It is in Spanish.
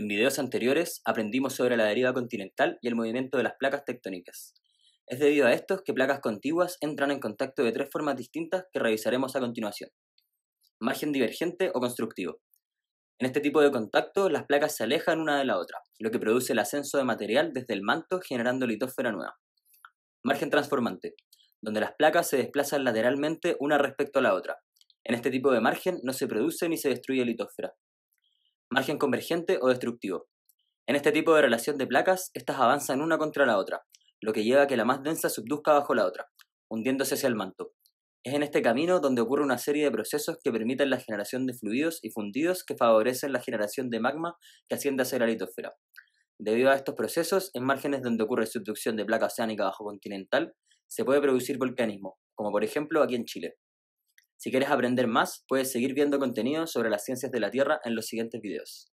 En videos anteriores aprendimos sobre la deriva continental y el movimiento de las placas tectónicas. Es debido a esto que placas contiguas entran en contacto de tres formas distintas que revisaremos a continuación. Margen divergente o constructivo. En este tipo de contacto, las placas se alejan una de la otra, lo que produce el ascenso de material desde el manto generando litósfera nueva. Margen transformante, donde las placas se desplazan lateralmente una respecto a la otra. En este tipo de margen no se produce ni se destruye litósfera, margen convergente o destructivo. En este tipo de relación de placas, estas avanzan una contra la otra, lo que lleva a que la más densa subduzca bajo la otra, hundiéndose hacia el manto. Es en este camino donde ocurre una serie de procesos que permiten la generación de fluidos y fundidos que favorecen la generación de magma que asciende hacia la litosfera. Debido a estos procesos, en márgenes donde ocurre subducción de placa oceánica bajo continental, se puede producir volcanismo, como por ejemplo aquí en Chile. Si quieres aprender más, puedes seguir viendo contenido sobre las ciencias de la Tierra en los siguientes videos.